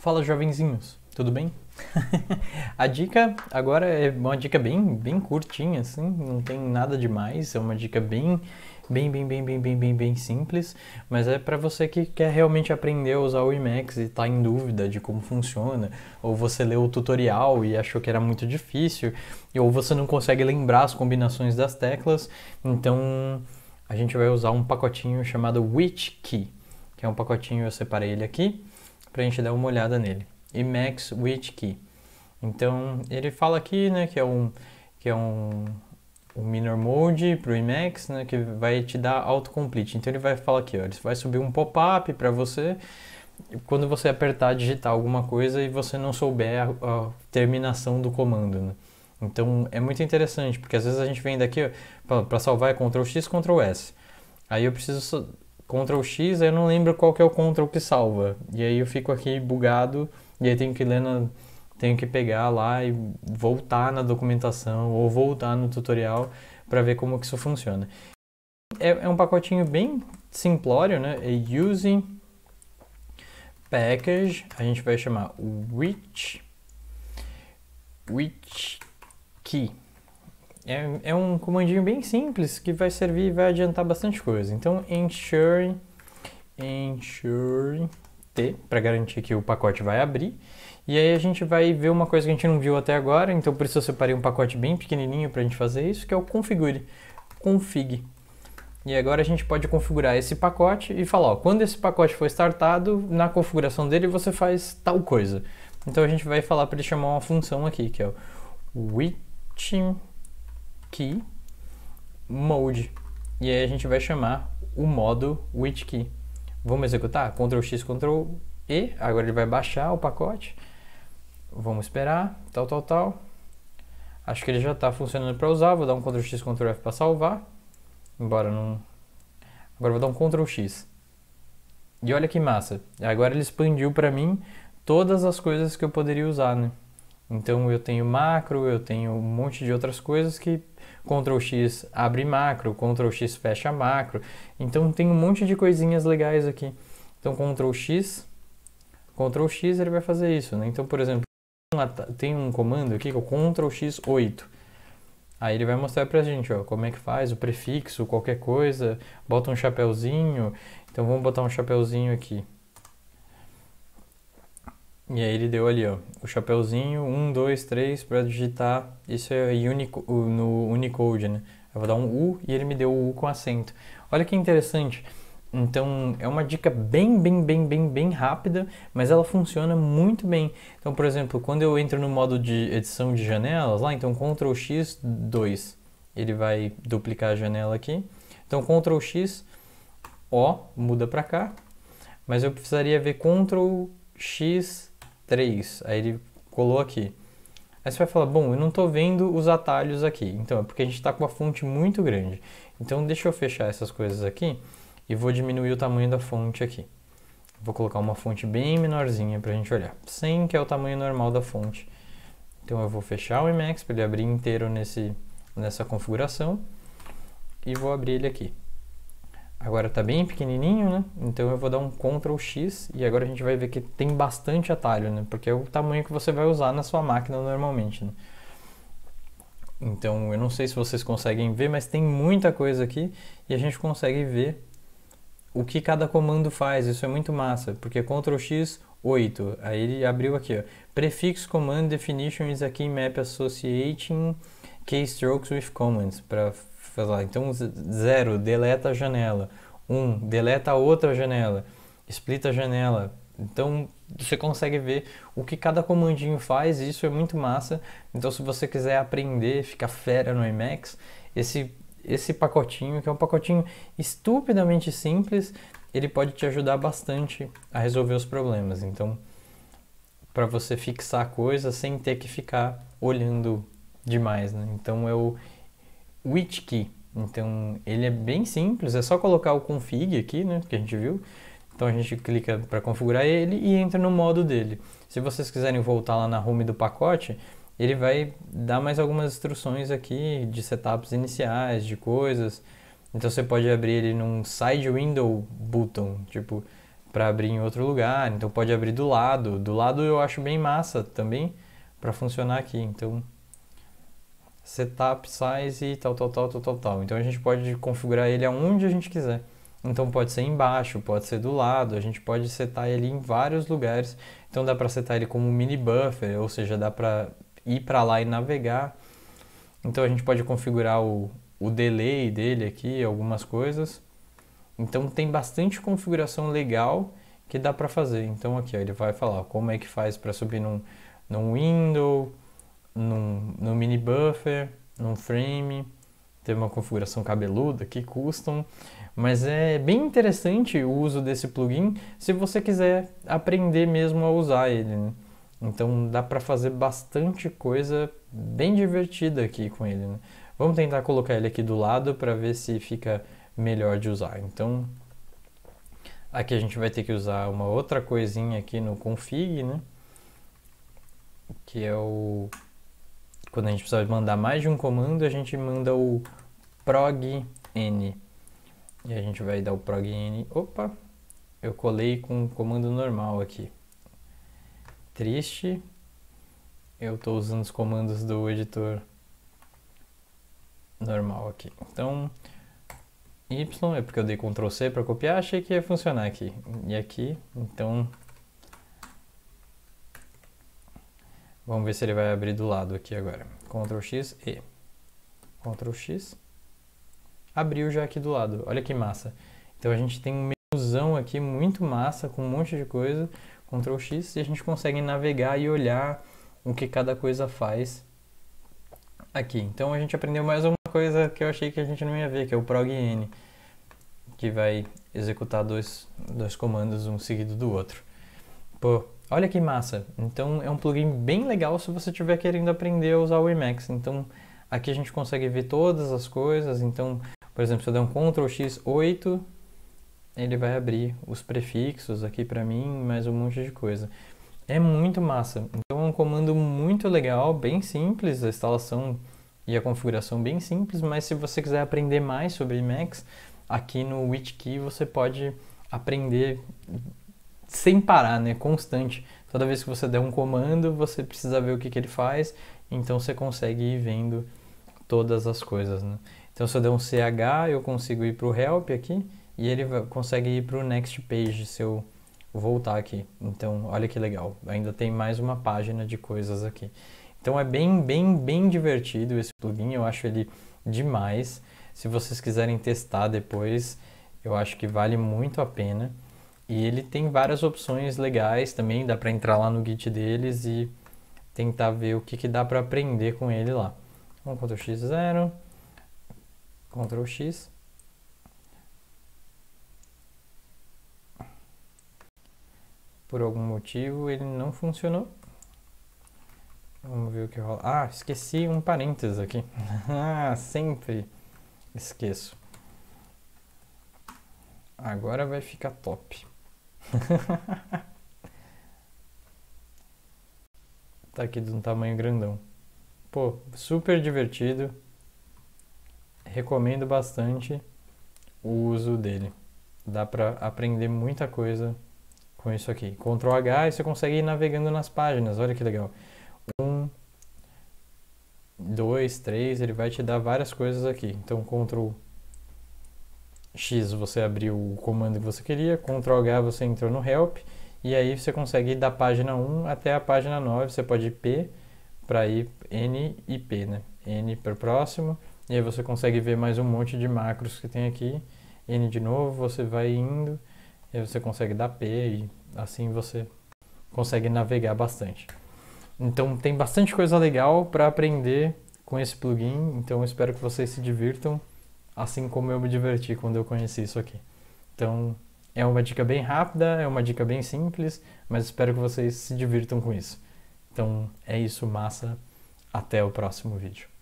Fala jovenzinhos, tudo bem? a dica agora é uma dica bem, bem curtinha, assim, não tem nada demais, é uma dica bem, bem, bem, bem, bem, bem, bem, bem simples, mas é para você que quer realmente aprender a usar o Emacs e está em dúvida de como funciona, ou você leu o tutorial e achou que era muito difícil, ou você não consegue lembrar as combinações das teclas, então a gente vai usar um pacotinho chamado WitchKey, que é um pacotinho, eu separei ele aqui, para a gente dar uma olhada nele. E Max Wittkey. Então ele fala aqui, né, que é um que é um, um minor mode para o Emacs, né, que vai te dar autocomplete. Então ele vai falar aqui, ó, ele vai subir um pop-up para você quando você apertar digitar alguma coisa e você não souber a, a terminação do comando. Né? Então é muito interessante, porque às vezes a gente vem daqui para salvar é Ctrl X, Ctrl S. Aí eu preciso Ctrl X, eu não lembro qual que é o Ctrl que salva. E aí eu fico aqui bugado, e aí tenho que ler na, tenho que pegar lá e voltar na documentação ou voltar no tutorial para ver como que isso funciona. É, é, um pacotinho bem simplório, né? É using package, a gente vai chamar which which key. É, é um comandinho bem simples que vai servir e vai adiantar bastante coisa. Então, ensure, ensure T, para garantir que o pacote vai abrir. E aí a gente vai ver uma coisa que a gente não viu até agora, então por isso eu separei um pacote bem pequenininho para a gente fazer isso, que é o configure, config. E agora a gente pode configurar esse pacote e falar, ó, quando esse pacote for startado, na configuração dele você faz tal coisa. Então a gente vai falar para ele chamar uma função aqui, que é o which key mode. E aí a gente vai chamar o modo which key. Vamos executar? Ctrl X, Ctrl E. Agora ele vai baixar o pacote. Vamos esperar. Tal, tal, tal. Acho que ele já está funcionando para usar. Vou dar um Ctrl X, Ctrl F para salvar. Embora não... Agora vou dar um Ctrl X. E olha que massa. Agora ele expandiu para mim todas as coisas que eu poderia usar, né? Então eu tenho macro, eu tenho um monte de outras coisas que Ctrl X abre macro, Ctrl X fecha macro. Então tem um monte de coisinhas legais aqui. Então Ctrl X, Ctrl X ele vai fazer isso, né? Então, por exemplo, tem um comando aqui que é o Ctrl X8. Aí ele vai mostrar pra gente, ó, como é que faz, o prefixo, qualquer coisa, bota um chapéuzinho. Então vamos botar um chapéuzinho aqui. E aí ele deu ali, ó, o chapéuzinho, um dois três para digitar, isso é unico, no Unicode, né? Eu vou dar um U e ele me deu o U com acento. Olha que interessante. Então é uma dica bem, bem, bem, bem, bem rápida, mas ela funciona muito bem. Então, por exemplo, quando eu entro no modo de edição de janelas, lá, então Ctrl X 2, ele vai duplicar a janela aqui. Então Ctrl X, O, muda para cá, mas eu precisaria ver Ctrl X 3. Aí ele colou aqui. Aí você vai falar, bom, eu não estou vendo os atalhos aqui. Então, é porque a gente está com a fonte muito grande. Então, deixa eu fechar essas coisas aqui e vou diminuir o tamanho da fonte aqui. Vou colocar uma fonte bem menorzinha para a gente olhar. sem que é o tamanho normal da fonte. Então, eu vou fechar o Emacs para ele abrir inteiro nesse, nessa configuração. E vou abrir ele aqui. Agora está bem pequenininho, né? Então eu vou dar um Ctrl X e agora a gente vai ver que tem bastante atalho, né? Porque é o tamanho que você vai usar na sua máquina normalmente, né? Então eu não sei se vocês conseguem ver, mas tem muita coisa aqui e a gente consegue ver o que cada comando faz. Isso é muito massa, porque Ctrl X 8, aí ele abriu aqui, ó. Prefix command definition is aqui map associating keystrokes with commands para falar. Então, zero, deleta a janela. Um, deleta a outra janela. Split a janela. Então, você consegue ver o que cada comandinho faz e isso é muito massa. Então, se você quiser aprender, ficar fera no Emacs, esse, esse pacotinho, que é um pacotinho estupidamente simples, ele pode te ajudar bastante a resolver os problemas. Então, para você fixar a coisa sem ter que ficar olhando demais, né? Então é o WhichKey. Então ele é bem simples, é só colocar o config aqui, né, que a gente viu. Então a gente clica para configurar ele e entra no modo dele. Se vocês quiserem voltar lá na home do pacote, ele vai dar mais algumas instruções aqui de setups iniciais, de coisas. Então você pode abrir ele num side window button, tipo, para abrir em outro lugar. Então pode abrir do lado. Do lado eu acho bem massa também para funcionar aqui. Então setup, size e tal, tal, tal, tal, tal, tal. Então a gente pode configurar ele aonde a gente quiser. Então pode ser embaixo, pode ser do lado, a gente pode setar ele em vários lugares. Então dá para setar ele como mini buffer, ou seja, dá para ir para lá e navegar. Então a gente pode configurar o, o delay dele aqui, algumas coisas. Então tem bastante configuração legal que dá para fazer. Então aqui ó, ele vai falar como é que faz para subir num, num window, num, num mini buffer, num frame, ter uma configuração cabeluda que custom, mas é bem interessante o uso desse plugin se você quiser aprender mesmo a usar ele. Né? Então dá para fazer bastante coisa bem divertida aqui com ele. Né? Vamos tentar colocar ele aqui do lado para ver se fica melhor de usar. Então aqui a gente vai ter que usar uma outra coisinha aqui no config, né? Que é o quando a gente precisa mandar mais de um comando, a gente manda o prog n. E a gente vai dar o prog n. Opa, eu colei com o comando normal aqui. Triste. Eu estou usando os comandos do editor normal aqui. Então, y é porque eu dei Ctrl C para copiar, achei que ia funcionar aqui. E aqui, então Vamos ver se ele vai abrir do lado aqui agora. Ctrl X e Ctrl X. Abriu já aqui do lado. Olha que massa. Então a gente tem um menuzão aqui muito massa com um monte de coisa. Ctrl X e a gente consegue navegar e olhar o que cada coisa faz aqui. Então a gente aprendeu mais uma coisa que eu achei que a gente não ia ver, que é o prog_n, que vai executar dois, dois comandos um seguido do outro. Pô, Olha que massa! Então é um plugin bem legal se você estiver querendo aprender a usar o Emacs. Então aqui a gente consegue ver todas as coisas. Então, por exemplo, se eu der um Ctrl X 8, ele vai abrir os prefixos aqui para mim, mais um monte de coisa. É muito massa. Então é um comando muito legal, bem simples, a instalação e a configuração bem simples, mas se você quiser aprender mais sobre Emacs, aqui no WitKey você pode aprender sem parar, né? Constante. Toda vez que você der um comando, você precisa ver o que, que ele faz, então você consegue ir vendo todas as coisas, né? Então se eu der um CH, eu consigo ir para o help aqui e ele consegue ir para o next page se eu voltar aqui. Então olha que legal, ainda tem mais uma página de coisas aqui. Então é bem, bem, bem divertido esse plugin, eu acho ele demais. Se vocês quiserem testar depois, eu acho que vale muito a pena. E ele tem várias opções legais também, dá para entrar lá no Git deles e tentar ver o que, que dá para aprender com ele lá. Então, Ctrl X0, Ctrl X. Por algum motivo ele não funcionou. Vamos ver o que rola. Ah, esqueci um parênteses aqui. ah, sempre esqueço. Agora vai ficar top. tá aqui de um tamanho grandão. Pô, super divertido. Recomendo bastante o uso dele. Dá para aprender muita coisa com isso aqui. Ctrl H e você consegue ir navegando nas páginas. Olha que legal. Um, dois, três, ele vai te dar várias coisas aqui. Então Ctrl X você abriu o comando que você queria, Ctrl H você entrou no help e aí você consegue ir da página 1 até a página 9, você pode ir P para ir N e P, né? N para o próximo, e aí você consegue ver mais um monte de macros que tem aqui, N de novo, você vai indo, e aí você consegue dar P e assim você consegue navegar bastante. Então tem bastante coisa legal para aprender com esse plugin, então espero que vocês se divirtam assim como eu me diverti quando eu conheci isso aqui. Então, é uma dica bem rápida, é uma dica bem simples, mas espero que vocês se divirtam com isso. Então, é isso, massa. Até o próximo vídeo.